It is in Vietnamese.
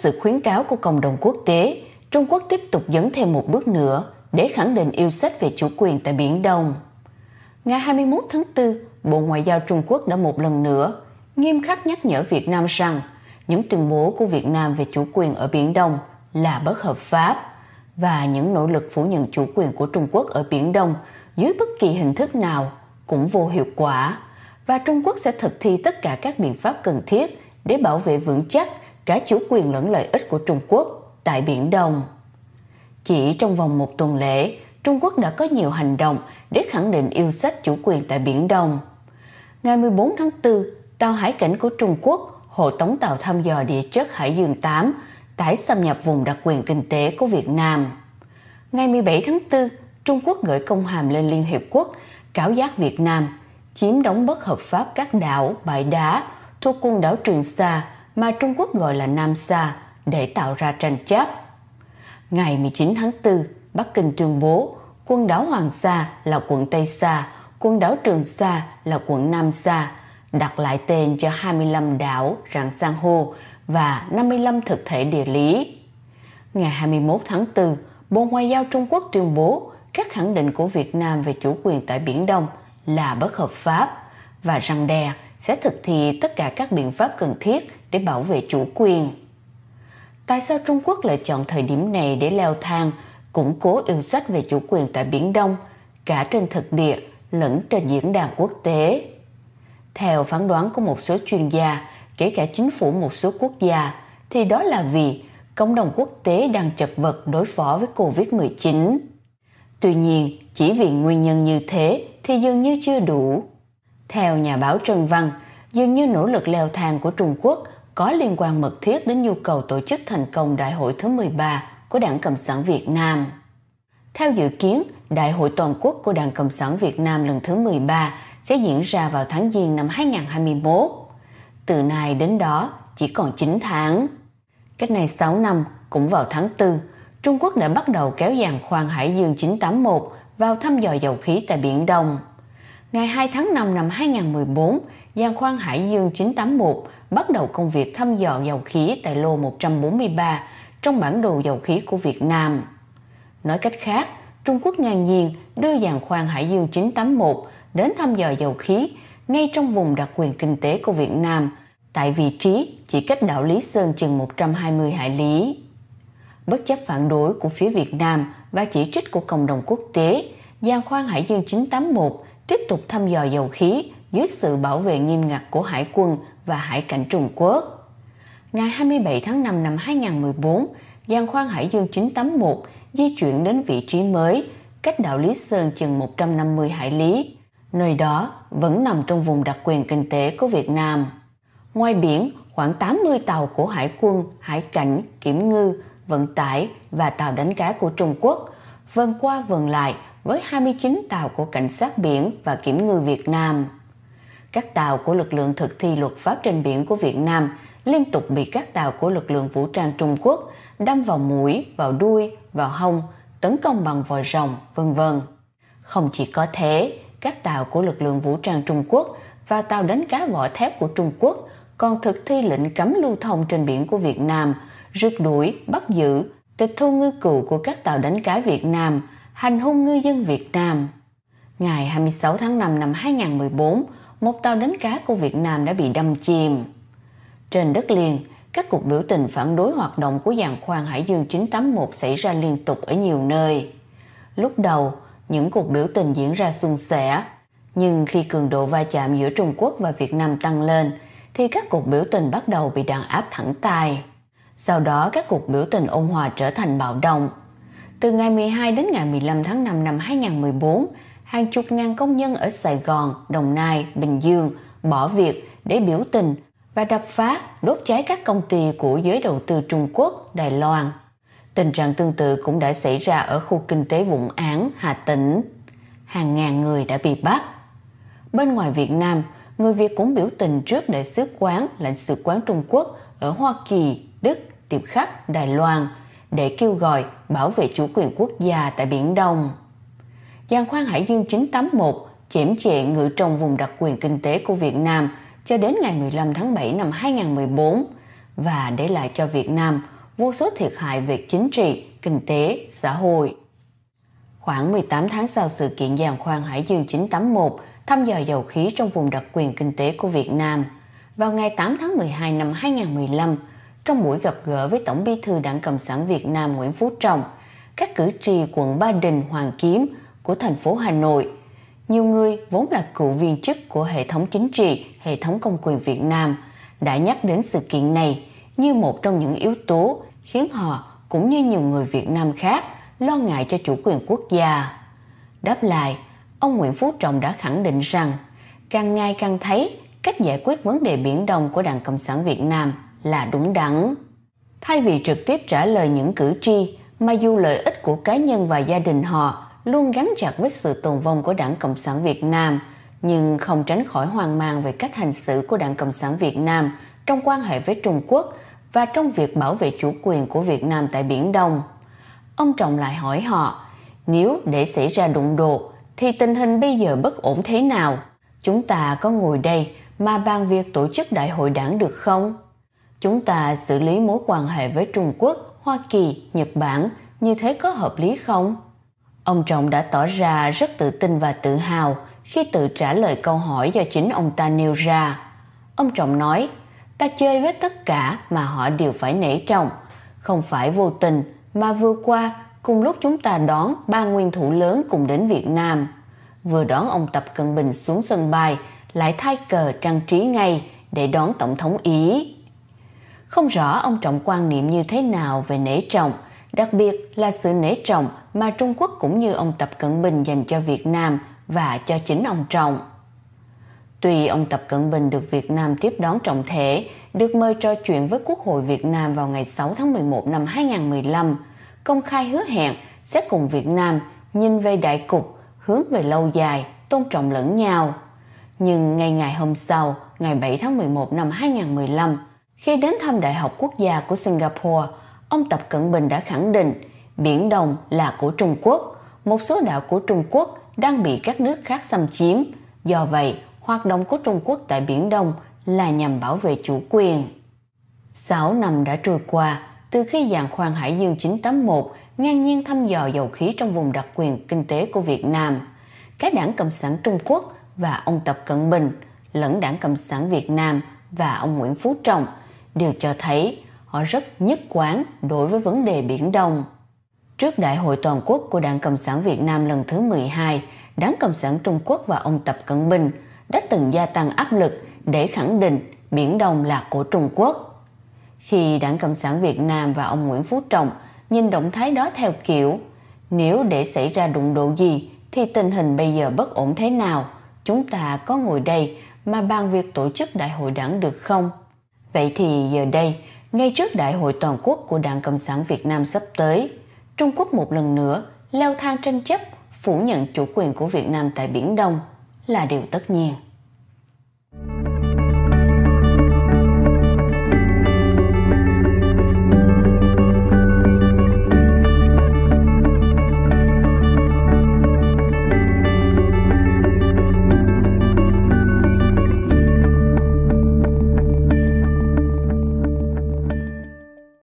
sự khuyến cáo của cộng đồng quốc tế, Trung Quốc tiếp tục dẫn thêm một bước nữa để khẳng định yêu sách về chủ quyền tại Biển Đông. Ngày 21 tháng 4, Bộ Ngoại giao Trung Quốc đã một lần nữa nghiêm khắc nhắc nhở Việt Nam rằng những tuyên bố của Việt Nam về chủ quyền ở Biển Đông là bất hợp pháp và những nỗ lực phủ nhận chủ quyền của Trung Quốc ở Biển Đông dưới bất kỳ hình thức nào cũng vô hiệu quả và Trung Quốc sẽ thực thi tất cả các biện pháp cần thiết để bảo vệ vững chắc cả chủ quyền lẫn lợi ích của Trung Quốc tại Biển Đông. Chỉ trong vòng một tuần lễ, Trung Quốc đã có nhiều hành động để khẳng định yêu sách chủ quyền tại Biển Đông. Ngày 14 tháng 4, tàu hải cảnh của Trung Quốc hộ tống tàu thăm dò địa chất Hải Dương 8 tái xâm nhập vùng đặc quyền kinh tế của Việt Nam. Ngày 17 tháng 4, Trung Quốc gửi công hàm lên Liên Hiệp Quốc cáo giác Việt Nam chiếm đóng bất hợp pháp các đảo, bãi đá thuộc quần đảo Trường Sa mà Trung Quốc gọi là Nam Sa để tạo ra tranh chấp. Ngày 19 tháng 4, Bắc Kinh tuyên bố quần đảo Hoàng Sa là quận Tây Sa, quần đảo Trường Sa là quận Nam Sa, đặt lại tên cho 25 đảo rạng san hô và 55 thực thể địa lý. Ngày 21 tháng 4, Bộ Ngoại giao Trung Quốc tuyên bố các khẳng định của Việt Nam về chủ quyền tại Biển Đông là bất hợp pháp và răng đe sẽ thực thi tất cả các biện pháp cần thiết để bảo vệ chủ quyền. Tại sao Trung Quốc lại chọn thời điểm này để leo thang, củng cố yêu sách về chủ quyền tại Biển Đông, cả trên thực địa lẫn trên diễn đàn quốc tế? Theo phán đoán của một số chuyên gia, kể cả chính phủ một số quốc gia, thì đó là vì cộng đồng quốc tế đang chật vật đối phó với Covid-19. Tuy nhiên, chỉ vì nguyên nhân như thế thì dường như chưa đủ. Theo nhà báo Trần Văn, dường như nỗ lực leo thang của Trung Quốc có liên quan mật thiết đến nhu cầu tổ chức thành công Đại hội thứ 13 của Đảng Cộng sản Việt Nam. Theo dự kiến, Đại hội toàn quốc của Đảng Cộng sản Việt Nam lần thứ 13 sẽ diễn ra vào tháng Giêng năm 2021. Từ nay đến đó chỉ còn 9 tháng. Cách này 6 năm, cũng vào tháng 4, Trung Quốc đã bắt đầu kéo dàn khoan Hải Dương 981 vào thăm dò dầu khí tại Biển Đông. Ngày 2 tháng 5 năm 2014, giàn khoan Hải Dương 981 bắt đầu công việc thăm dò dầu khí tại lô 143 trong bản đồ dầu khí của Việt Nam. Nói cách khác, Trung Quốc ngang nhiên đưa giàn khoan Hải Dương 981 đến thăm dò dầu khí ngay trong vùng đặc quyền kinh tế của Việt Nam, tại vị trí chỉ cách đảo Lý Sơn chừng 120 hải lý. Bất chấp phản đối của phía Việt Nam và chỉ trích của cộng đồng quốc tế, giàn khoan Hải Dương 981 tiếp tục thăm dò dầu khí dưới sự bảo vệ nghiêm ngặt của hải quân và hải cảnh Trung Quốc. Ngày 27 tháng 5 năm 2014, giàn khoan Hải Dương 981 di chuyển đến vị trí mới, cách đảo Lý Sơn chừng 150 hải lý. Nơi đó vẫn nằm trong vùng đặc quyền kinh tế của Việt Nam. Ngoài biển, khoảng 80 tàu của Hải quân, Hải cảnh, Kiểm ngư, Vận tải và tàu đánh cá của Trung Quốc vần qua vần lại với 29 tàu của Cảnh sát biển và Kiểm ngư Việt Nam các tàu của lực lượng thực thi luật pháp trên biển của Việt Nam liên tục bị các tàu của lực lượng vũ trang Trung Quốc đâm vào mũi, vào đuôi, vào hông, tấn công bằng vòi rồng, vân vân. Không chỉ có thế, các tàu của lực lượng vũ trang Trung Quốc và tàu đánh cá vỏ thép của Trung Quốc còn thực thi lệnh cấm lưu thông trên biển của Việt Nam, rượt đuổi, bắt giữ, tịch thu ngư cụ của các tàu đánh cá Việt Nam, hành hung ngư dân Việt Nam. Ngày 26 tháng 5 năm 2014, một tàu đánh cá của Việt Nam đã bị đâm chìm. Trên đất liền, các cuộc biểu tình phản đối hoạt động của giàn khoan Hải Dương 981 xảy ra liên tục ở nhiều nơi. Lúc đầu, những cuộc biểu tình diễn ra suôn sẻ, nhưng khi cường độ va chạm giữa Trung Quốc và Việt Nam tăng lên, thì các cuộc biểu tình bắt đầu bị đàn áp thẳng tay. Sau đó các cuộc biểu tình ôn hòa trở thành bạo động. Từ ngày 12 đến ngày 15 tháng 5 năm 2014, hàng chục ngàn công nhân ở Sài Gòn, Đồng Nai, Bình Dương bỏ việc để biểu tình và đập phá, đốt cháy các công ty của giới đầu tư Trung Quốc, Đài Loan. Tình trạng tương tự cũng đã xảy ra ở khu kinh tế Vũng Áng, Hà Tĩnh. Hàng ngàn người đã bị bắt. Bên ngoài Việt Nam, người Việt cũng biểu tình trước đại sứ quán, lãnh sự quán Trung Quốc ở Hoa Kỳ, Đức, Tiệp Khắc, Đài Loan để kêu gọi bảo vệ chủ quyền quốc gia tại Biển Đông giàn khoan Hải Dương 981 chiểm trệ ngự trong vùng đặc quyền kinh tế của Việt Nam cho đến ngày 15 tháng 7 năm 2014 và để lại cho Việt Nam vô số thiệt hại về chính trị, kinh tế, xã hội. Khoảng 18 tháng sau sự kiện giàn khoan Hải Dương 981 thăm dò dầu khí trong vùng đặc quyền kinh tế của Việt Nam, vào ngày 8 tháng 12 năm 2015, trong buổi gặp gỡ với Tổng bí thư Đảng Cộng sản Việt Nam Nguyễn Phú Trọng, các cử tri quận Ba Đình, Hoàng Kiếm – của thành phố Hà Nội. Nhiều người vốn là cựu viên chức của hệ thống chính trị, hệ thống công quyền Việt Nam đã nhắc đến sự kiện này như một trong những yếu tố khiến họ cũng như nhiều người Việt Nam khác lo ngại cho chủ quyền quốc gia. Đáp lại, ông Nguyễn Phú Trọng đã khẳng định rằng càng ngày càng thấy cách giải quyết vấn đề Biển Đông của Đảng Cộng sản Việt Nam là đúng đắn. Thay vì trực tiếp trả lời những cử tri mà dù lợi ích của cá nhân và gia đình họ luôn gắn chặt với sự tồn vong của Đảng Cộng sản Việt Nam, nhưng không tránh khỏi hoang mang về cách hành xử của Đảng Cộng sản Việt Nam trong quan hệ với Trung Quốc và trong việc bảo vệ chủ quyền của Việt Nam tại Biển Đông. Ông Trọng lại hỏi họ, nếu để xảy ra đụng độ thì tình hình bây giờ bất ổn thế nào? Chúng ta có ngồi đây mà bàn việc tổ chức đại hội đảng được không? Chúng ta xử lý mối quan hệ với Trung Quốc, Hoa Kỳ, Nhật Bản như thế có hợp lý không? Ông Trọng đã tỏ ra rất tự tin và tự hào khi tự trả lời câu hỏi do chính ông ta nêu ra. Ông Trọng nói, ta chơi với tất cả mà họ đều phải nể trọng, không phải vô tình mà vừa qua cùng lúc chúng ta đón ba nguyên thủ lớn cùng đến Việt Nam. Vừa đón ông Tập Cận Bình xuống sân bay, lại thay cờ trang trí ngay để đón Tổng thống Ý. Không rõ ông Trọng quan niệm như thế nào về nể trọng – đặc biệt là sự nể trọng mà Trung Quốc cũng như ông Tập Cận Bình dành cho Việt Nam và cho chính ông Trọng. Tuy ông Tập Cận Bình được Việt Nam tiếp đón trọng thể, được mời trò chuyện với Quốc hội Việt Nam vào ngày 6 tháng 11 năm 2015, công khai hứa hẹn sẽ cùng Việt Nam nhìn về đại cục, hướng về lâu dài, tôn trọng lẫn nhau. Nhưng ngay ngày hôm sau, ngày 7 tháng 11 năm 2015, khi đến thăm Đại học Quốc gia của Singapore, ông Tập Cận Bình đã khẳng định Biển Đông là của Trung Quốc, một số đảo của Trung Quốc đang bị các nước khác xâm chiếm. Do vậy, hoạt động của Trung Quốc tại Biển Đông là nhằm bảo vệ chủ quyền. 6 năm đã trôi qua từ khi giàn khoan Hải Dương 981 ngang nhiên thăm dò dầu khí trong vùng đặc quyền kinh tế của Việt Nam. các đảng Cộng sản Trung Quốc và ông Tập Cận Bình lẫn đảng Cộng sản Việt Nam và ông Nguyễn Phú Trọng đều cho thấy họ rất nhất quán đối với vấn đề Biển Đông. Trước Đại hội Toàn quốc của Đảng Cộng sản Việt Nam lần thứ 12, Đảng Cộng sản Trung Quốc và ông Tập Cận Bình đã từng gia tăng áp lực để khẳng định Biển Đông là của Trung Quốc. Khi Đảng Cộng sản Việt Nam và ông Nguyễn Phú Trọng nhìn động thái đó theo kiểu nếu để xảy ra đụng độ gì thì tình hình bây giờ bất ổn thế nào, chúng ta có ngồi đây mà bàn việc tổ chức đại hội đảng được không? Vậy thì giờ đây, ngay trước Đại hội toàn quốc của Đảng Cộng sản Việt Nam sắp tới, Trung Quốc một lần nữa leo thang tranh chấp phủ nhận chủ quyền của Việt Nam tại Biển Đông là điều tất nhiên.